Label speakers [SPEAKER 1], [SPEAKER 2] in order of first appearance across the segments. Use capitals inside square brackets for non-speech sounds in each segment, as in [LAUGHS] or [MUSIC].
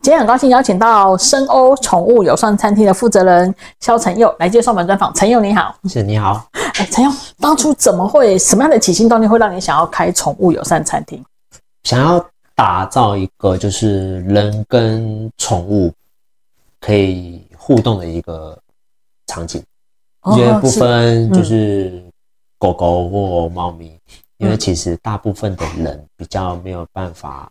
[SPEAKER 1] 今天很高兴邀请到深欧宠物友善餐厅的负责人肖晨佑来接受我们专访。晨佑你好，是你好。哎，晨佑，当初怎么会什么样的起心动念会让你想要开宠物友善餐厅？
[SPEAKER 2] 想要打造一个就是人跟宠物可以互动的一个场景，因为不分就是狗狗或猫咪，因为其实大部分的人比较没有办法。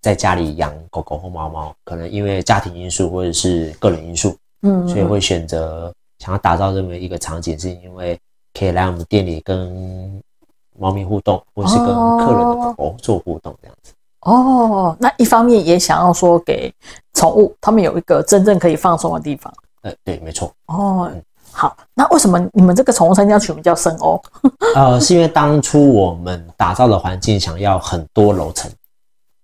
[SPEAKER 2] 在家里养狗狗或猫猫，可能因为家庭因素或者是个人因素，嗯，所以会选择想要打造这么一个场景，是因为可以来我们店里跟猫咪互动，或是跟客人的狗狗做互动这样子。
[SPEAKER 1] 哦，那一方面也想要说给宠物他们有一个真正可以放松的地方。
[SPEAKER 2] 呃，对，没错。
[SPEAKER 1] 哦，好，那为什么你们这个宠物餐厅取名叫“深欧”？
[SPEAKER 2] 呃，是因为当初我们打造的环境想要很多楼层。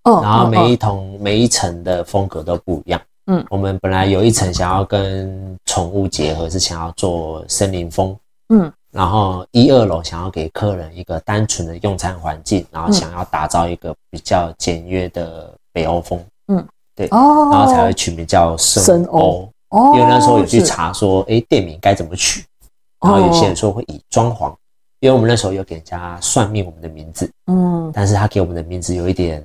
[SPEAKER 2] 然后每一层每一层的风格都不一样。嗯，我们本来有一层想要跟宠物结合，是想要做森林风。嗯，然后一二楼想要给客人一个单纯的用餐环境，然后想要打造一个比较简约的北欧风。嗯，对。哦，然后才会取名叫森欧。哦，因为那时候有去查说，哎，店名该怎么取？
[SPEAKER 1] 然后有些人说
[SPEAKER 2] 会以装潢，因为我们那时候有给人家算命我们的名字。嗯，但是他给我们的名字有一点。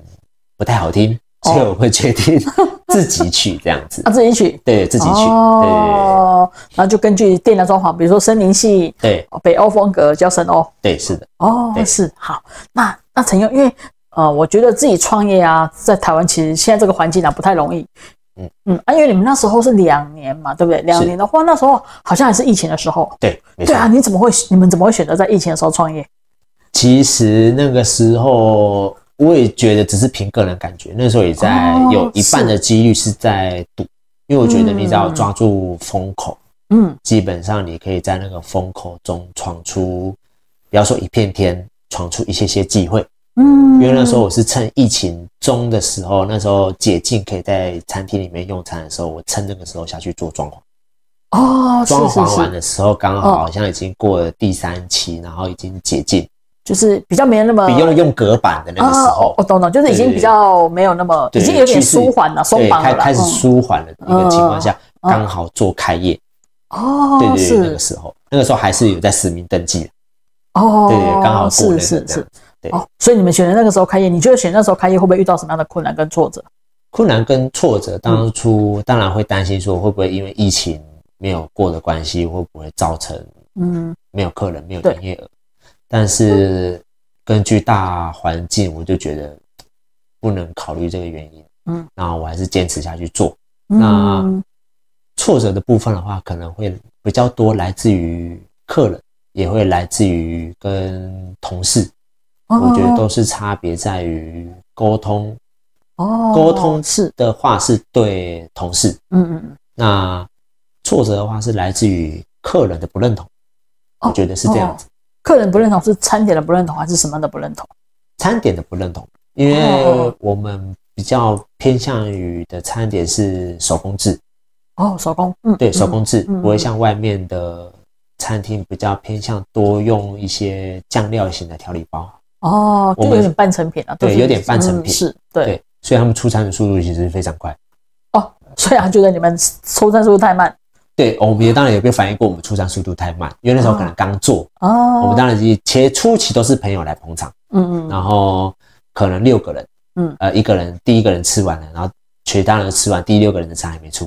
[SPEAKER 2] 不太好听，所以我会决定 [LAUGHS] 自己取这样子。啊，自己取，对自己取。哦，
[SPEAKER 1] 然后就根据店的装潢，比如说森林系，对，北欧风格叫深欧，对，是的，哦，是好。那那陈勇，因为呃，我觉得自己创业啊，在台湾其实现在这个环境啊不太容易。嗯嗯，啊，因为你们那时候是两年嘛，对不对？两年的话，那时候好像还是疫情的时候。
[SPEAKER 2] 对，对啊，你
[SPEAKER 1] 怎么会？你们怎么会选择在疫情的时候创业？
[SPEAKER 2] 其实那个时候。我也觉得只是凭个人感觉，那时候也在有一半的几率是在赌，因为我觉得你只要抓住风口，嗯，基本上你可以在那个风口中闯出，不要说一片天，闯出一些些机会，嗯，因为那时候我是趁疫情中的时候，那时候解禁可以在餐厅里面用餐的时候，我趁这个时候下去做装潢，
[SPEAKER 1] 哦，装潢完的
[SPEAKER 2] 时候刚好好像已经过了第三期，然后已经解禁。
[SPEAKER 1] 就是比较没有那么，比用
[SPEAKER 2] 用隔板的那个时候，
[SPEAKER 1] 我懂懂，就是已经比较没有那么，已经有点舒缓了，松绑了，对，开开始舒
[SPEAKER 2] 缓的一个情况下，刚好做开业，
[SPEAKER 1] 哦，对对，对，那个时
[SPEAKER 2] 候，那个时候还是有在实名登记，
[SPEAKER 1] 哦，对对，刚好是是是，对。所以你们选的那个时候开业，你觉得选那时候开业会不会遇到什么样的困难跟挫折？
[SPEAKER 2] 困难跟挫折，当初当然会担心说会不会因为疫情没有过的关系，会不会造成嗯没有客人，没有营业额。但是根据大环境，我就觉得不能考虑这个原因。嗯，那我还是坚持下去做。那挫折的部分的话，可能会比较多来自于客人，也会来自于跟同事。
[SPEAKER 1] 我觉得都
[SPEAKER 2] 是差别在于沟通。
[SPEAKER 1] 哦，沟通
[SPEAKER 2] 是的话是对同事。嗯嗯。那挫折的话是来自于客人的不认同。我觉得是这样
[SPEAKER 1] 子。客人不认同是餐点的不认同还是什么的不认同？
[SPEAKER 2] 餐点的不认同，因为我们比较偏向于的餐点是手工制。
[SPEAKER 1] 哦，手工，嗯，对，手工制不会像
[SPEAKER 2] 外面的餐厅比较偏向多用一些酱料型的调理包。
[SPEAKER 1] 哦，就有点半成品了，对，有点半成品，是对。
[SPEAKER 2] 所以他们出餐的速度其实非常快。
[SPEAKER 1] 哦，所以他觉得你们出餐速度太慢。
[SPEAKER 2] 对，我们也当然有被反映过，我们出餐速度太慢，因为那时候可能刚做。
[SPEAKER 1] 哦。我们当
[SPEAKER 2] 然是其实初期都是朋友来捧场。嗯嗯。然后可能六个人，嗯，呃，一个人第一个人吃完了，然后其实当然吃完，第六个人的餐还没出。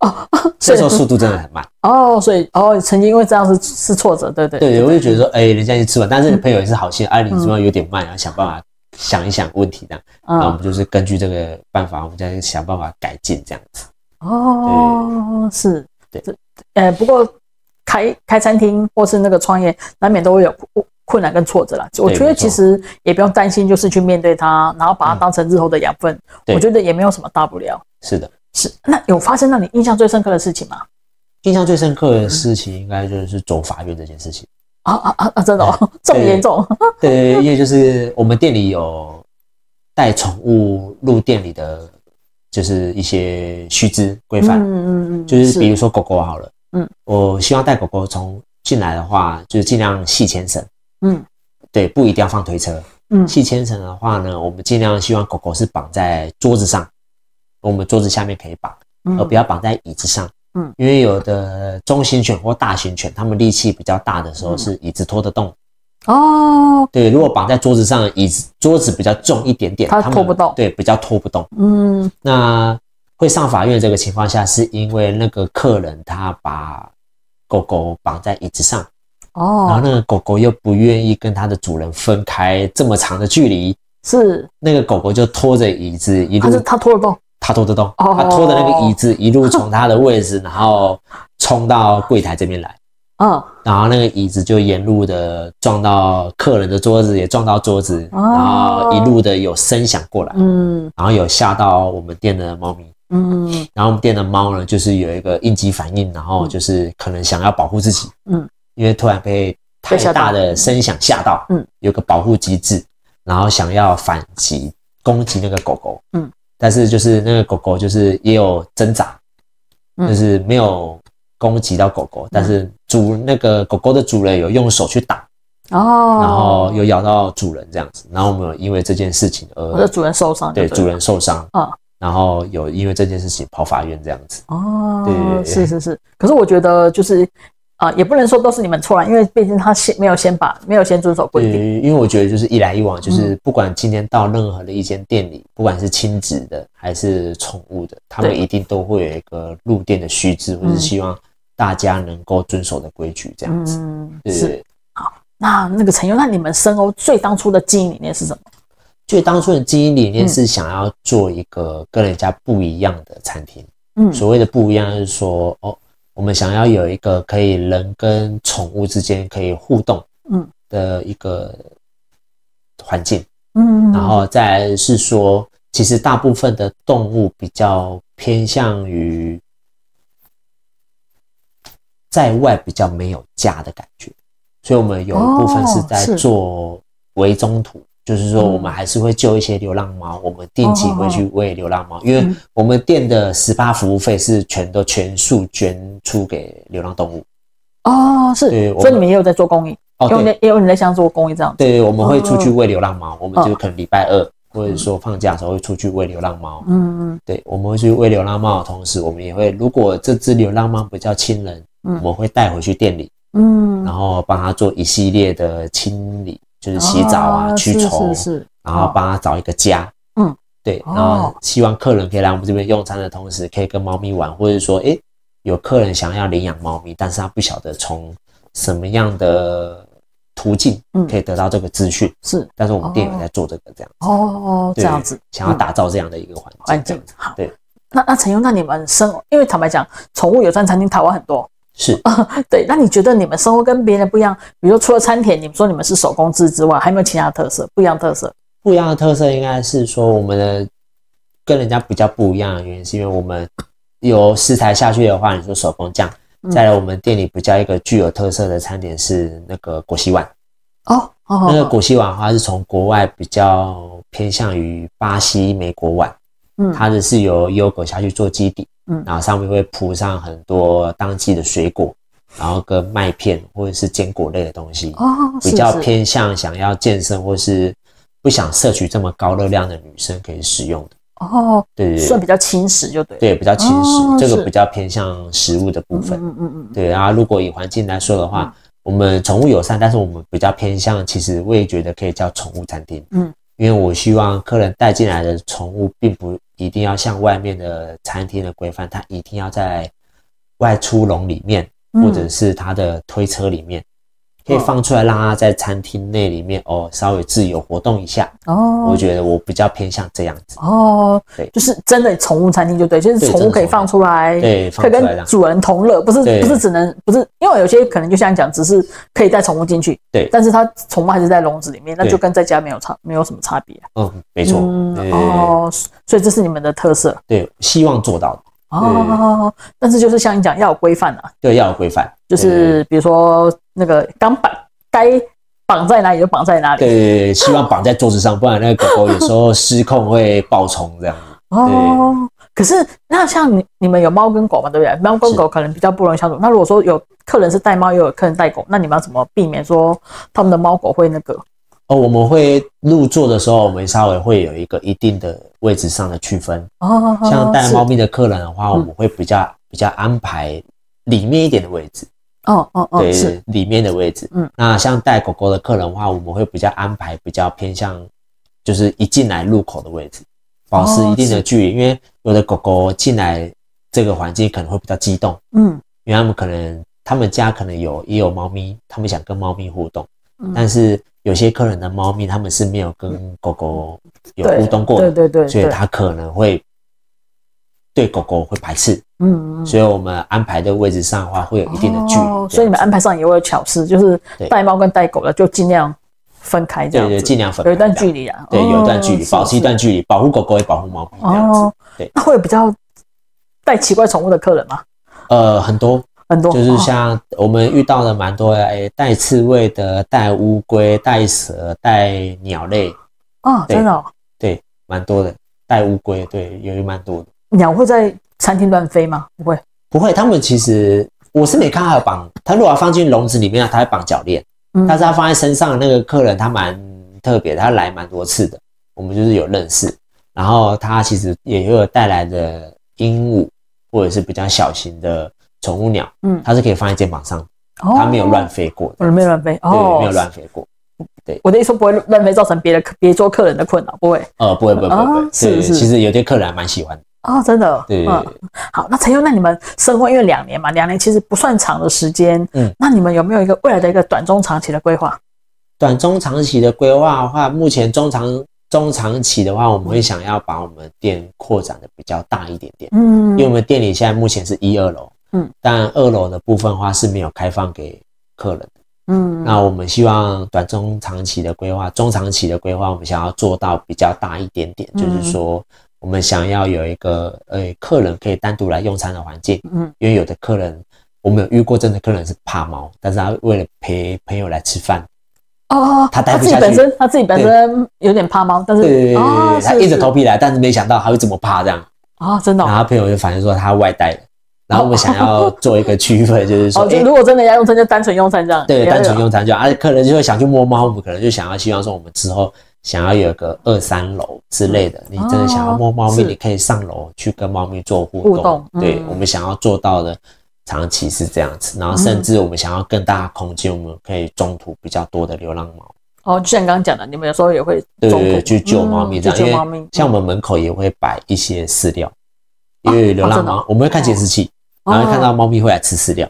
[SPEAKER 1] 哦。这时候速度真的很慢。哦，所以哦，曾经因为这样是是挫折，对对对。我就觉得
[SPEAKER 2] 说，哎，人家已经吃完，但是朋友也是好心，哎，你这边有点慢，要想办法想一想问题这样。啊，我们就是根据这个办法，我们再想办法改进这样子。
[SPEAKER 1] 哦。是。这，呃，不过开开餐厅或是那个创业，难免都会有困难跟挫折啦。我觉得其实也不用担心，就是去面对它，然后把它当成日后的养分。我觉得也没有什么大不了。是的，是。那有发生让你印象最深刻的事情吗？
[SPEAKER 2] 印象最深刻的事情，应该就是走法院这件事情
[SPEAKER 1] 啊啊啊啊！真的 [LAUGHS] 这么严重？
[SPEAKER 2] 对，因为就是我们店里有带宠物入店里的。就是一些须知规范，嗯嗯嗯，就是比如说狗狗好了，嗯，我希望带狗狗从进来的话，就是尽量细牵绳，嗯，对，不一定要放推车，嗯，细牵绳的话呢，我们尽量希望狗狗是绑在桌子上，我们桌子下面可以绑，嗯，不要绑在椅子上，嗯，因为有的中型犬或大型犬，它们力气比较大的时候是椅子拖得动。
[SPEAKER 1] 哦，
[SPEAKER 2] 对，如果绑在桌子上，椅子桌子比较重一点点，它拖不动，对，比较拖不动。嗯，那会上法院这个情况下，是因为那个客人他把狗狗绑在椅子上，哦，然后那个狗狗又不愿意跟它的主人分开这么长的距离，是那个狗狗就拖着椅子，一路它拖得动，它拖得动，它拖着那个椅子一路从它的位置，然后冲到柜台这边来。哦，然后那个椅子就沿路的撞到客人的桌子，也撞到桌子，然后一路的有声响过来，嗯，然后有吓到我们店的猫咪，嗯，然后我们店的猫呢，就是有一个应急反应，然后就是可能想要保护自己，嗯，因为突然被
[SPEAKER 1] 太大的
[SPEAKER 2] 声响吓到，嗯，有个保护机制，然后想要反击攻击那个狗狗，嗯，但是就是那个狗狗就是也有挣扎，就是没有。攻击到狗狗，但是主那个狗狗的主人有用手去打，
[SPEAKER 1] 哦，然后
[SPEAKER 2] 有咬到主人这样子，然后我们有因为这件事情而我的主人
[SPEAKER 1] 受伤，对主人
[SPEAKER 2] 受伤啊，然后有因为这件事情跑法院这样子
[SPEAKER 1] 哦，对，是是是，可是我觉得就是。啊，也不能说都是你们错了，因为毕竟他先没有先把没有先遵守规
[SPEAKER 2] 定。因为我觉得就是一来一往，就是不管今天到任何的一间店里，不管是亲子的还是宠物的，他们一定都会有一个入店的须知，或是希望大家能够遵守的规矩，这样子。嗯，是
[SPEAKER 1] 好。那那个陈优，那你们深欧最当初的经营理念是什么？
[SPEAKER 2] 最当初的经营理念是想要做一个跟人家不一样的餐厅。嗯，所谓的不一样，就是说哦。我们想要有一个可以人跟宠物之间可以互动，嗯，的一个环境，嗯，然后再是说，其实大部分的动物比较偏向于在外比较没有家的感觉，所以我们有一部分是在做围中途。就是说，我们还是会救一些流浪猫，我们定期会去喂流浪猫，因为我们店的十八服务费是全都全数捐出给流浪动物。
[SPEAKER 1] 哦，是所以你们也有在做公益，有有，也有你在想做公益这样。对
[SPEAKER 2] 对，我们会出去喂流浪猫，我们就可能礼拜二或者说放假的时候会出去喂流浪猫。嗯嗯，对，我们会去喂流浪猫的同时，我们也会如果这只流浪猫比较亲人，我们会带回去店里，嗯，然后帮它做一系列的清理。就是洗澡啊，驱虫，是，然后帮他找一个家，嗯，对，然后希望客人可以来我们这边用餐的同时，可以跟猫咪玩，或者说，哎，有客人想要领养猫咪，但是他不晓得从什么样的途径，可以得到这个资讯，是，但是我们店也在做这个，这样，
[SPEAKER 1] 哦，这样子，想要打造这
[SPEAKER 2] 样的一个环境，好，对，
[SPEAKER 1] 那那陈优，那你们生，因为坦白讲，宠物友善餐厅台湾很多。是，[LAUGHS] 对，那你觉得你们生活跟别人不一样？比如除了餐点，你们说你们是手工制之外，还有没有其他的特色？不一样的特色，
[SPEAKER 2] 不一样的特色应该是说我们的跟人家比较不一样，的原因是因为我们由食材下去的话，你说手工酱。再来，我们店里比较一个具有特色的餐点是那个果昔碗。
[SPEAKER 1] 哦哦，那个
[SPEAKER 2] 果昔碗话是从国外比较偏向于巴西、美国碗，嗯，它的是由 y o g 下去做基底。嗯，然后上面会铺上很多当季的水果，然后跟麦片或者是坚果类的东西，哦，比较偏向想要健身或是不想摄取这么高热量的女生可以使用的。
[SPEAKER 1] 哦，对对对，比
[SPEAKER 2] 较轻食就对，对比较轻食，这个比较偏向食物的部分。嗯嗯嗯，对。然后如果以环境来说的话，我们宠物友善，但是我们比较偏向其实我也觉得可以叫宠物餐厅。嗯，因为我希望客人带进来的宠物并不。一定要像外面的餐厅的规范，它一定要在外出笼里面，或者是它的推车里面。可以放出来，让它在餐厅内里面哦，稍微自由活动一下。
[SPEAKER 1] 哦，我觉得
[SPEAKER 2] 我比较偏向这样子。
[SPEAKER 1] 哦，对，就是真的宠物餐厅就对，就是宠物可以放出来，对，可以跟主人同乐，不是不是只能不是，因为有些可能就像讲，只是可以带宠物进去，对，但是它宠物还是在笼子里面，那就跟在家没有差，没有什么差别
[SPEAKER 2] 嗯，没错。哦，
[SPEAKER 1] 所以这是你们的特色。
[SPEAKER 2] 对，希望做到。
[SPEAKER 1] 哦，但是就是像你讲要有规范啊，
[SPEAKER 2] 对，要有规范，就是
[SPEAKER 1] 比如说那个钢板该绑在哪里就绑在哪里，
[SPEAKER 2] 对，希望绑在桌子上，不然那个狗狗有时候失控会暴冲这样
[SPEAKER 1] 哦，可是那像你你们有猫跟狗嘛，对不对？猫跟狗可能比较不容易相处。那如果说有客人是带猫，又有客人带狗，那你们要怎么避免说他们的猫狗会那个？
[SPEAKER 2] 哦，我们会入座的时候，我们稍微会有一个一定的位置上的区分。
[SPEAKER 1] 哦哦哦，像带猫咪
[SPEAKER 2] 的客人的话，我们会比较比较安排里面一点的位置。
[SPEAKER 1] 哦哦哦，对，
[SPEAKER 2] 里面的位置。嗯，那像带狗狗的客人的话，我们会比较安排比较偏向，就是一进来入口的位置，保持一定的距离，因为有的狗狗进来这个环境可能会比较激动。嗯，因为他们可能他们家可能有也有猫咪，他们想跟猫咪互动，但是。有些客人的猫咪，他们是没有跟狗狗有互动过的，对对对，所以他可能会对狗狗会排斥，
[SPEAKER 1] 嗯，所以
[SPEAKER 2] 我们安排的位置上的话，会有一定的距离，所以你们
[SPEAKER 1] 安排上也会有巧思，就是带猫跟带狗的就尽量分开，对对，尽量分有一段距离啊，对，有一段距离，
[SPEAKER 2] 保持一段距离，保护狗狗也保护猫咪，这样子，对，
[SPEAKER 1] 那会比较带奇怪宠物的客人吗？
[SPEAKER 2] 呃，很多。很多就是像我们遇到的蛮多诶，带刺猬的，带乌龟，带蛇，带鸟类。
[SPEAKER 1] 啊，真的？
[SPEAKER 2] 对，蛮多的。带乌龟，对，也有蛮多的。
[SPEAKER 1] 鸟会在餐厅乱飞吗？不会，
[SPEAKER 2] 不会。他们其实我是没看，它绑。他如果放进笼子里面啊，他会绑脚链。但是他放在身上那个客人，他蛮特别，他来蛮多次的。我们就是有认识。然后他其实也有带来的鹦鹉，或者是比较小型的。宠物鸟，嗯，它是可以放在肩膀上，它没有乱飞过，
[SPEAKER 1] 没有乱飞，对，没有乱
[SPEAKER 2] 飞过，对，
[SPEAKER 1] 我的意思不会乱飞，造成别的别桌客人的困扰，不会，
[SPEAKER 2] 呃，不会，不会，不会，是，其实有些客人还蛮喜欢的，
[SPEAKER 1] 哦，真的，对，嗯，好，那陈优，那你们生活因为两年嘛，两年其实不算长的时间，嗯，那你们有没有一个未来的一个短中长期的规划？
[SPEAKER 2] 短中长期的规划的话，目前中长中长期的话，我们会想要把我们店扩展的比较大一点点，嗯，因为我们店里现在目前是一二楼。嗯，但二楼的部分话是没有开放给客人。嗯，那我们希望短中长期的规划，中长期的规划，我们想要做到比较大一点点，就是说，我们想要有一个呃，客人可以单独来用餐的环境。嗯，因为有的客人，我们有遇过，真的客人是怕猫，但是他为了陪朋友来吃饭。
[SPEAKER 1] 哦，他他自己本身他自己本身有点怕猫，但是对对对对，他硬着头
[SPEAKER 2] 皮来，但是没想到他会这么怕这样。啊，真的。然后朋友就反映说他外带的，然后我们想要做一个区分，就是说，如
[SPEAKER 1] 果真的要用餐，就单纯用餐这样。对，单纯
[SPEAKER 2] 用餐就啊，客人就会想去摸猫，我们可能就想要希望说，我们之后想要有个二三楼之类的。你真的想要摸猫咪，你可以上楼去跟猫咪做互动。互动。对，我们想要做到的长期是这样子。然后甚至我们想要更大的空间，我们可以中途比较多的流浪猫。
[SPEAKER 1] 哦，就像刚刚讲的，你们有时候也会对对去救猫咪这样。救猫咪。像
[SPEAKER 2] 我们门口也会摆一些饲料，因为流浪猫，我们会看显示器。然后看到猫咪会来吃饲料，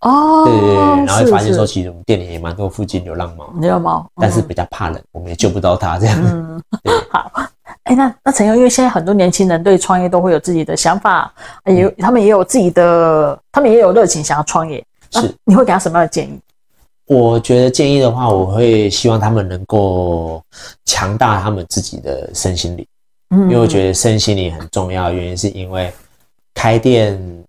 [SPEAKER 1] 哦，对对，然后发现说其
[SPEAKER 2] 实我们店里也蛮多附近流浪猫，
[SPEAKER 1] 流浪猫，但是
[SPEAKER 2] 比较怕冷，我们也救不到它这样嗯，[LAUGHS]
[SPEAKER 1] 好，哎，那那陈优，因为现在很多年轻人对创业都会有自己的想法，有他们也有自己的，他们也有热情想要创业。是，你会给他什么样的建议？
[SPEAKER 2] 我觉得建议的话，我会希望他们能够强大他们自己的身心灵，嗯，因为我觉得身心灵很重要，原因是因为开店。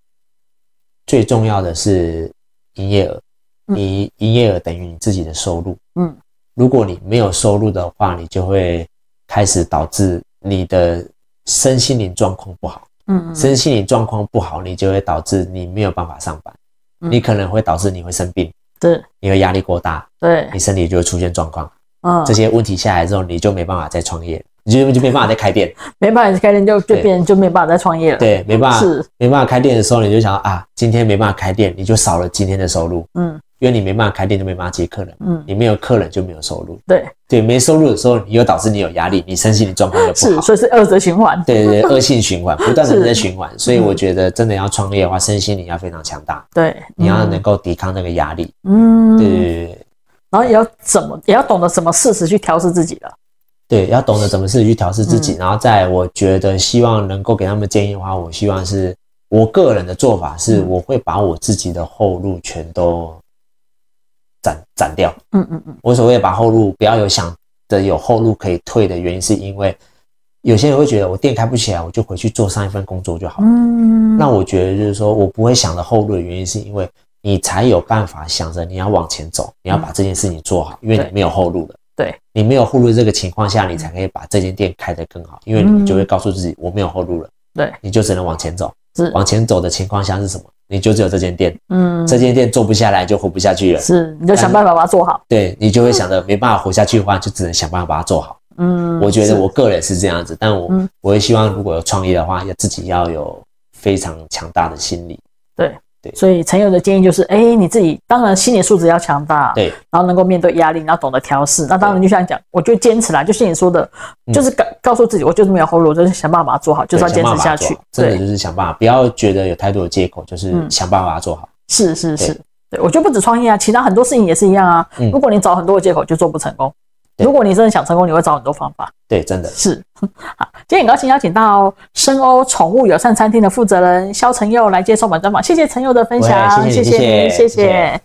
[SPEAKER 2] 最重要的是营业额，你营业额等于你自己的收入。嗯，如果你没有收入的话，你就会开始导致你的身心灵状况不好。嗯嗯，身心灵状况不好，你就会导致你没有办法上班。嗯，你可能会导致你会生病，对，因为压力过大，对你身体就会出现状况。嗯，这些问题下来之后，你就没办法再创业。你就就没办法再开店，
[SPEAKER 1] 没办法开店，就就变就没办法再创业了。对，没办法是
[SPEAKER 2] 没办法开店的时候，你就想啊，今天没办法开店，你就少了今天的收入。嗯，因为你没办法开店，就没办法接客人。嗯，你没有客人就没有收入。对对，没收入的时候，又导致你有压力，你身心的状况就不好，是，所以是恶性循环。对对，恶性循环，[LAUGHS] 不断的在循环。所以我觉得真的要创业的话，身心灵要非常强大。
[SPEAKER 1] 对，你要能
[SPEAKER 2] 够抵抗那个压力。
[SPEAKER 1] 嗯。对。然后也要怎么，也要懂得什么事实去调试自己的。
[SPEAKER 2] 对，要懂得怎么自己去调试自己。然后，在我觉得希望能够给他们建议的话，我希望是我个人的做法，是我会把我自己的后路全都斩斩掉。嗯嗯嗯，我所谓把后路不要有想的有后路可以退的原因，是因为有些人会觉得我店开不起来，我就回去做上一份工作就好了。嗯嗯，那我觉得就是说我不会想着后路的原因，是因为你才有办法想着你要往前走，你要把这件事情做好，因为你没有后路了。对，你没有后路这个情况下，你才可以把这间店开得更好，因为你就会告诉自己，我没有后路了，对，你就只能往前走。是往前走的情况下是什么？你就只有这间店，嗯，这间店做不下来就活不下去了，是，你就想办法把它做好。对，你就会想着没办法活下去的话，就只能想办法把它做好。
[SPEAKER 1] 嗯，我觉得我
[SPEAKER 2] 个人是这样子，但我我也希望如果有创业的话，要自己要有非常强大的心理，
[SPEAKER 1] 对。所以陈友的建议就是，哎，你自己当然心理素质要强大，对，然后能够面对压力，然后懂得调试。那当然就像讲，我就坚持啦，就像你说的，就是告告诉自己，我就是没有后路，就是想办法把它做好，就是要坚持下去。真的就
[SPEAKER 2] 是想办法，不要觉得有太多的借口，就是想办法把它做好。
[SPEAKER 1] 是是是，对我觉得不止创业啊，其他很多事情也是一样啊。如果你找很多的借口，就做不成功。如果你真的想成功，你会找很多方法。
[SPEAKER 2] 对，真的是。[LAUGHS]
[SPEAKER 1] 好，今天很高兴邀请到深欧宠物友善餐厅的负责人肖成佑来接受我们的访谢谢承佑的分享，谢谢，谢谢。